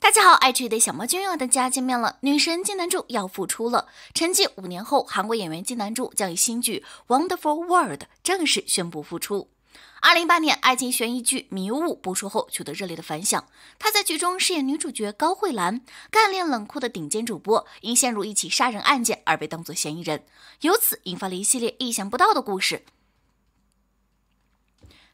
大家好，爱吃鱼的小猫君又和大家见面了。女神金南珠要复出了，沉寂五年后，韩国演员金南珠将以新剧《Wonderful World》正式宣布复出。二零一八年，爱情悬疑剧《迷雾》播出后取得热烈的反响，她在剧中饰演女主角高慧兰，干练冷酷的顶尖主播，因陷入一起杀人案件而被当作嫌疑人，由此引发了一系列意想不到的故事。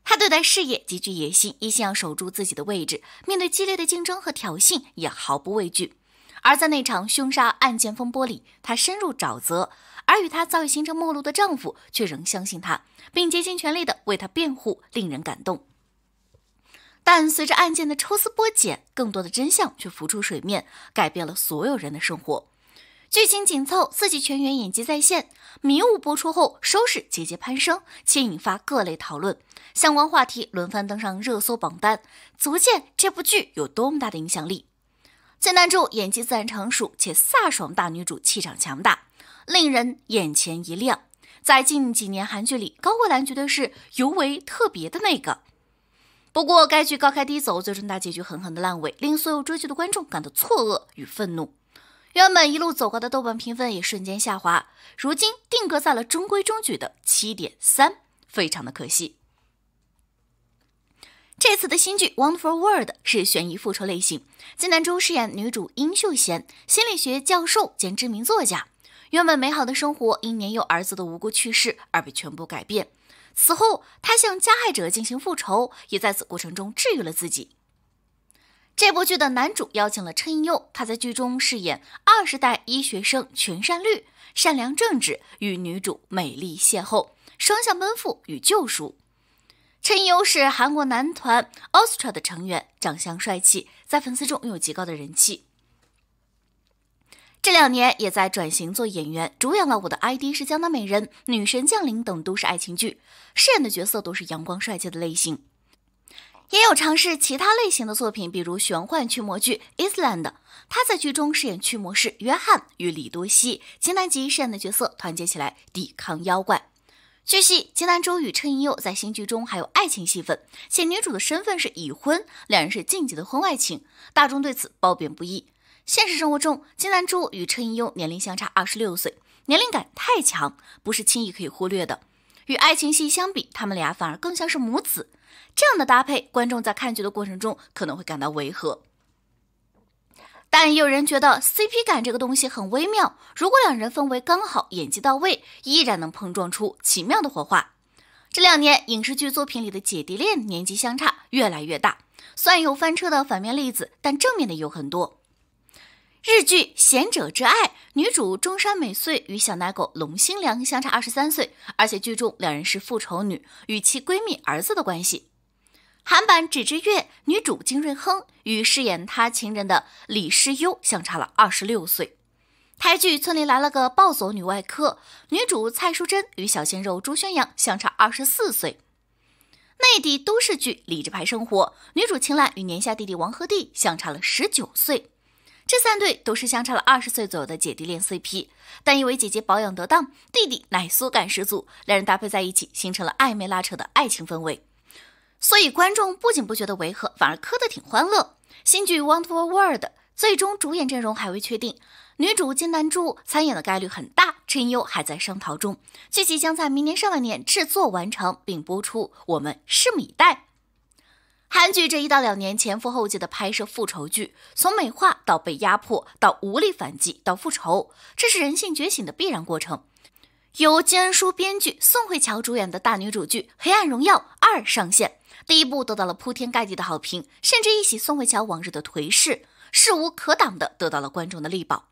他对待事业极具野心，一心要守住自己的位置。面对激烈的竞争和挑衅，也毫不畏惧。而在那场凶杀案件风波里，她深入沼泽，而与她早已形成陌路的丈夫却仍相信她，并竭尽全力的为她辩护，令人感动。但随着案件的抽丝剥茧，更多的真相却浮出水面，改变了所有人的生活。剧情紧凑，四季全员演技在线，迷雾播出后收视节节攀升，且引发各类讨论，相关话题轮番登上热搜榜单，足见这部剧有多么大的影响力。男主演技自然成熟且飒爽，大女主气场强大，令人眼前一亮。在近几年韩剧里，高个兰绝对是尤为特别的那个。不过该剧高开低走，最终大结局狠狠的烂尾，令所有追剧的观众感到错愕与愤怒。原本一路走高的豆瓣评分也瞬间下滑，如今定格在了中规中矩的七点三，非常的可惜。这次的新剧《Wonderful World》是悬疑复仇类型，金南珠饰演女主殷秀贤，心理学教授兼知名作家。原本美好的生活因年幼儿子的无辜去世而被全部改变，此后她向加害者进行复仇，也在此过程中治愈了自己。这部剧的男主邀请了陈优，他在剧中饰演二十代医学生全善律，善良正直，与女主美丽邂逅，双向奔赴与救赎。陈优是韩国男团 a s t r a 的成员，长相帅气，在粉丝中拥有极高的人气。这两年也在转型做演员，主演了我的 ID 是江南美人、女神降临等都市爱情剧，饰演的角色都是阳光帅气的类型。也有尝试其他类型的作品，比如玄幻驱魔剧《Island》，他在剧中饰演驱魔师约翰与李多熙金南吉饰演的角色团结起来抵抗妖怪。据悉，金南珠与车银优在新剧中还有爱情戏份，且女主的身份是已婚，两人是禁忌的婚外情，大众对此褒贬不一。现实生活中，金南珠与车银优年龄相差二十六岁，年龄感太强，不是轻易可以忽略的。与爱情戏相比，他们俩反而更像是母子。这样的搭配，观众在看剧的过程中可能会感到违和，但也有人觉得 CP 感这个东西很微妙。如果两人氛围刚好，演技到位，依然能碰撞出奇妙的火花。这两年，影视剧作品里的姐弟恋年纪相差越来越大，虽然有翻车的反面例子，但正面的有很多。日剧《贤者之爱》女主中山美穗与小奶狗龙心良相差二十三岁，而且剧中两人是复仇女与其闺蜜儿子的关系。韩版《纸之月》女主金瑞亨与饰演她情人的李诗优相差了二十六岁。台剧《村里来了个暴走女外科》女主蔡淑珍与小鲜肉朱宣阳相差二十四岁。内地都市剧《理智派生活》女主秦岚与年下弟弟王鹤棣相差了十九岁。这三对都是相差了二十岁左右的姐弟恋 CP，但因为姐姐保养得当，弟弟奶酥感十足，两人搭配在一起形成了暧昧拉扯的爱情氛围，所以观众不仅不觉得违和，反而磕得挺欢乐。新剧《Wonder World》最终主演阵容还未确定，女主金南珠参演的概率很大，陈优还在商讨中。剧集将在明年上半年制作完成并播出，我们拭目以待。韩剧这一到两年前赴后继的拍摄复仇剧，从美化到被压迫，到无力反击，到复仇，这是人性觉醒的必然过程。由金恩淑编剧、宋慧乔主演的大女主剧《黑暗荣耀二》上线，第一部得到了铺天盖地的好评，甚至一洗宋慧乔往日的颓势，势无可挡的得到了观众的力保。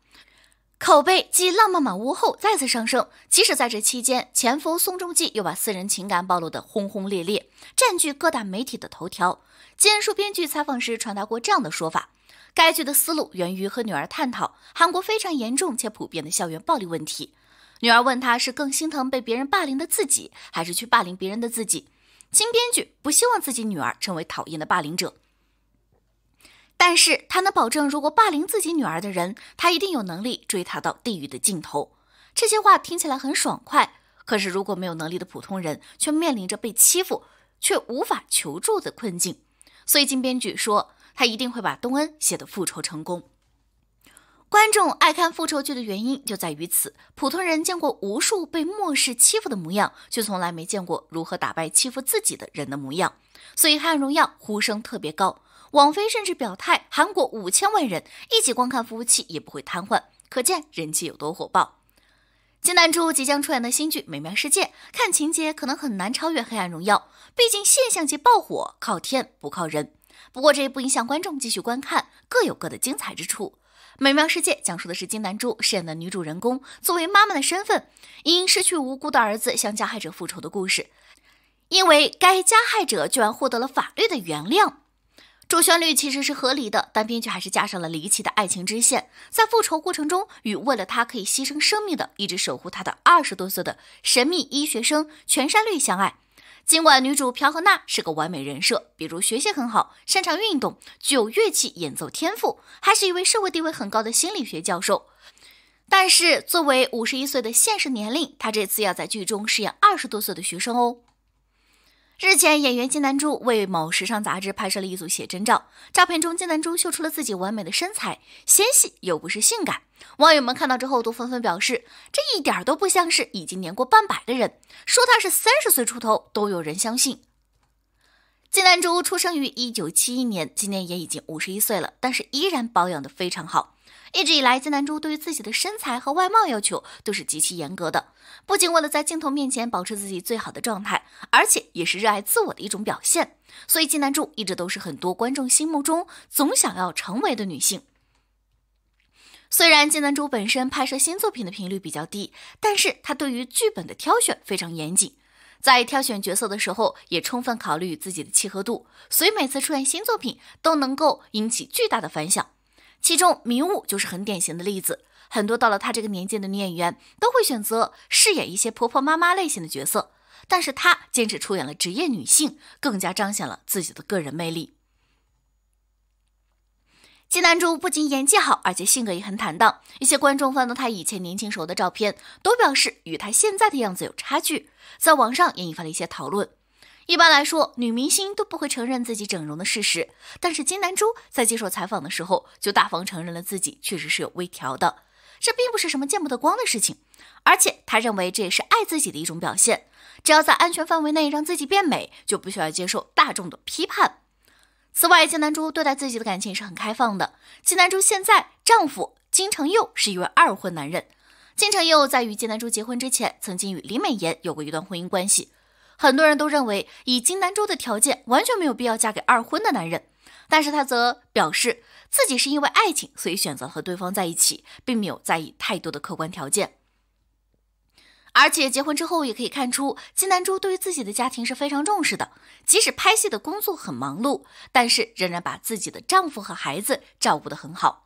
口碑继《浪漫满屋》后再次上升，即使在这期间，前夫宋仲基又把私人情感暴露得轰轰烈烈，占据各大媒体的头条。金述编剧采访时传达过这样的说法：，该剧的思路源于和女儿探讨韩国非常严重且普遍的校园暴力问题。女儿问他是更心疼被别人霸凌的自己，还是去霸凌别人的自己？新编剧不希望自己女儿成为讨厌的霸凌者。但是他能保证，如果霸凌自己女儿的人，他一定有能力追她到地狱的尽头。这些话听起来很爽快，可是如果没有能力的普通人，却面临着被欺负却无法求助的困境。所以金编剧说，他一定会把东恩写的复仇成功。观众爱看复仇剧的原因就在于此：普通人见过无数被漠视欺负的模样，却从来没见过如何打败欺负自己的人的模样。所以《黑暗荣耀》呼声特别高。网飞甚至表态，韩国五千万人一起观看，服务器也不会瘫痪，可见人气有多火爆。金南珠即将出演的新剧《美妙世界》，看情节可能很难超越《黑暗荣耀》，毕竟现象级爆火靠天不靠人。不过这也不影响观众继续观看，各有各的精彩之处。《美妙世界》讲述的是金南珠饰演的女主人公作为妈妈的身份，因失去无辜的儿子向加害者复仇的故事，因为该加害者居然获得了法律的原谅。主旋律其实是合理的，但编剧还是加上了离奇的爱情支线，在复仇过程中，与为了他可以牺牲生命的一直守护他的二十多岁的神秘医学生全善律相爱。尽管女主朴荷娜是个完美人设，比如学习很好、擅长运动、具有乐器演奏天赋，还是一位社会地位很高的心理学教授，但是作为五十一岁的现实年龄，她这次要在剧中饰演二十多岁的学生哦。日前，演员金南珠为某时尚杂志拍摄了一组写真照。照片中，金南珠秀出了自己完美的身材，纤细又不失性感。网友们看到之后都纷纷表示，这一点都不像是已经年过半百的人，说她是三十岁出头都有人相信。金南珠出生于一九七一年，今年也已经五十一岁了，但是依然保养的非常好。一直以来，金南珠对于自己的身材和外貌要求都是极其严格的，不仅为了在镜头面前保持自己最好的状态，而且也是热爱自我的一种表现。所以，金南珠一直都是很多观众心目中总想要成为的女性。虽然金南珠本身拍摄新作品的频率比较低，但是她对于剧本的挑选非常严谨，在挑选角色的时候也充分考虑自己的契合度，所以每次出演新作品都能够引起巨大的反响。其中，迷雾就是很典型的例子。很多到了她这个年纪的女演员都会选择饰演一些婆婆妈妈类型的角色，但是她坚持出演了职业女性，更加彰显了自己的个人魅力。金南珠不仅演技好，而且性格也很坦荡。一些观众翻到她以前年轻时候的照片，都表示与她现在的样子有差距，在网上也引发了一些讨论。一般来说，女明星都不会承认自己整容的事实，但是金南珠在接受采访的时候就大方承认了自己确实是有微调的，这并不是什么见不得光的事情，而且她认为这也是爱自己的一种表现，只要在安全范围内让自己变美，就不需要接受大众的批判。此外，金南珠对待自己的感情是很开放的。金南珠现在丈夫金成佑是一位二婚男人，金成佑在与金南珠结婚之前，曾经与李美妍有过一段婚姻关系。很多人都认为以金南珠的条件完全没有必要嫁给二婚的男人，但是她则表示自己是因为爱情，所以选择和对方在一起，并没有在意太多的客观条件。而且结婚之后也可以看出金南珠对于自己的家庭是非常重视的，即使拍戏的工作很忙碌，但是仍然把自己的丈夫和孩子照顾得很好。